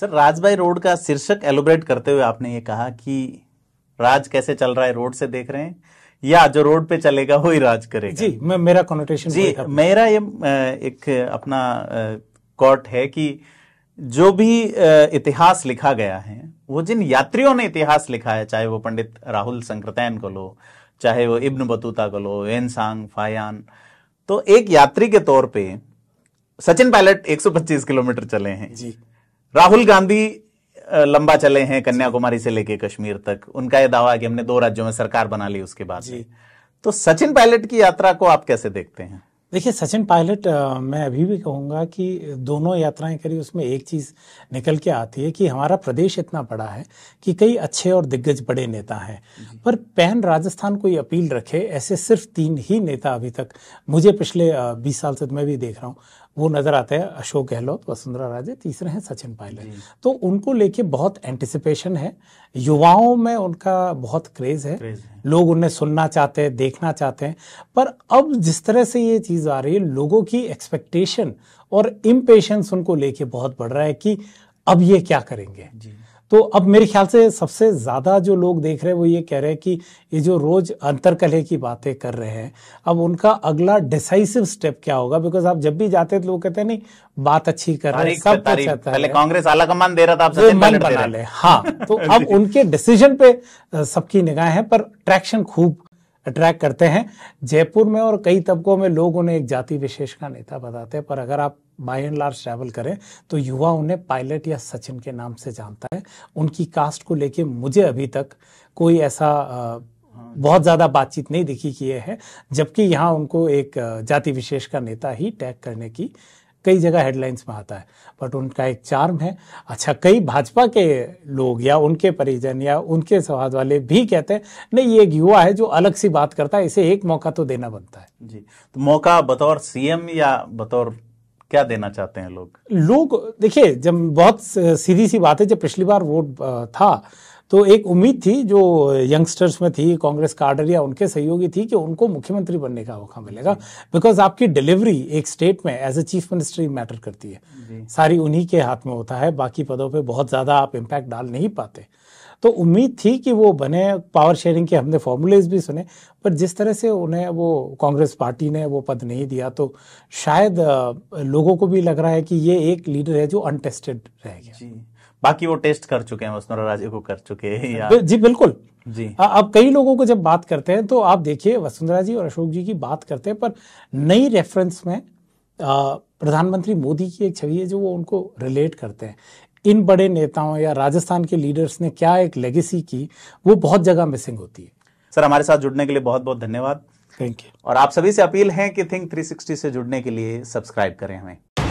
Sir राजबाई road का शीर्षक elaborate करते हुए आपने ये कहा कि राज कैसे चल रहा है रोड से देख रहे हैं या जो रोड पे चलेगा वही राज करेगा जी मैं मेरा कॉन्टेशन जी मेरा ये एक अपना कॉट है कि जो भी इतिहास लिखा गया है वो जिन यात्रियों ने इतिहास लिखा है चाहे वो पंडित राहुल संक्रतैन को लो चाहे वो इब्न बतूता को लो एनसांग फायान तो एक यात्री के तौर पे सचिन पायलट 125 किलोमीटर चले हैं जी राहुल गांधी लंबा चले हैं कन्याकुमारी से लेके कश्मीर तक उनका यह दावा है कि हमने दो राज्यों में सरकार बना ली उसके बाद तो सचिन पायलट की यात्रा को आप कैसे देखते हैं देखिए सचिन पायलट मैं अभी भी कहूंगा कि दोनों यात्राएं करी उसमें एक चीज़ निकल के आती है कि हमारा प्रदेश इतना बड़ा है कि कई अच्छे और दिग्गज बड़े नेता हैं पर पैन राजस्थान कोई अपील रखे ऐसे सिर्फ तीन ही नेता अभी तक मुझे पिछले बीस साल से तो मैं भी देख रहा हूँ वो नजर आते हैं अशोक गहलोत वसुंधरा राजे तीसरे हैं सचिन पायलट तो उनको लेके बहुत एंटिसिपेशन है युवाओं में उनका बहुत क्रेज है, क्रेज है। लोग उन्हें सुनना चाहते हैं देखना चाहते हैं पर अब जिस तरह से ये चीज आ रही है लोगों की एक्सपेक्टेशन और इम्पेशंस उनको लेके बहुत बढ़ रहा है कि अब ये क्या करेंगे तो अब मेरे ख्याल से सबसे ज़्यादा जो लोग देख रहे हैं वो ये कह रहे हैं कि ये जो रोज़ कले की बातें कर रहे हैं अब उनका अगला डिसाइसिव स्टेप क्या होगा बिकॉज आप जब भी जाते हैं तो लोग कहते हैं नहीं बात अच्छी कर रहे हैं सब कुछ अच्छा कांग्रेस आला कमान दे रहा था आप मन बना ले हाँ तो अब उनके डिसीजन पे सबकी निगाह है पर ट्रैक्शन खूब अट्रैक्ट करते हैं जयपुर में और कई तबकों में लोग उन्हें एक जाति विशेष का नेता बताते हैं पर अगर आप बाय एंड लार्ज ट्रैवल करें तो युवा उन्हें पायलट या सचिन के नाम से जानता है उनकी कास्ट को लेके मुझे अभी तक कोई ऐसा बहुत ज़्यादा बातचीत नहीं दिखी कि है जबकि यहाँ उनको एक जाति विशेष का नेता ही टैग करने की कई जगह हेडलाइंस में आता है बट उनका एक चार्म है अच्छा कई भाजपा के लोग या उनके परिजन या उनके समाज वाले भी कहते हैं नहीं ये एक युवा है जो अलग सी बात करता है इसे एक मौका तो देना बनता है जी तो मौका बतौर सीएम या बतौर क्या देना चाहते हैं लोग लोग देखिए जब बहुत सीधी सी बात है जब पिछली बार वोट था तो एक उम्मीद थी जो यंगस्टर्स में थी कांग्रेस कार्डर या उनके सहयोगी थी कि उनको मुख्यमंत्री बनने का मौका मिलेगा बिकॉज आपकी डिलीवरी एक स्टेट में as a chief ministry matter करती है सारी उन्हीं के हाथ में होता है बाकी पदों पे बहुत ज़्यादा आप इम्पैक्ट डाल नहीं पाते तो उम्मीद थी कि वो बने पावर शेयरिंग के हमने फॉर्मूलेज भी सुने पर जिस तरह से उन्हें वो कांग्रेस पार्टी ने वो पद नहीं दिया तो शायद लोगों को भी लग रहा है कि ये एक लीडर है जो अनटेस्टेड रह गया जी बाकी वो टेस्ट कर चुके हैं वसुंधरा राजे को कर चुके हैं जी बिल्कुल जी अब कई लोगों को जब बात करते हैं तो आप देखिए वसुंधरा जी और अशोक जी की बात करते हैं पर नई रेफरेंस में प्रधानमंत्री मोदी की एक छवि है जो वो उनको रिलेट करते हैं इन बड़े नेताओं या राजस्थान के लीडर्स ने क्या एक लेगेसी की वो बहुत जगह मिसिंग होती है सर हमारे साथ जुड़ने के लिए बहुत बहुत धन्यवाद थैंक यू और आप सभी से अपील है कि थिंक 360 से जुड़ने के लिए सब्सक्राइब करें हमें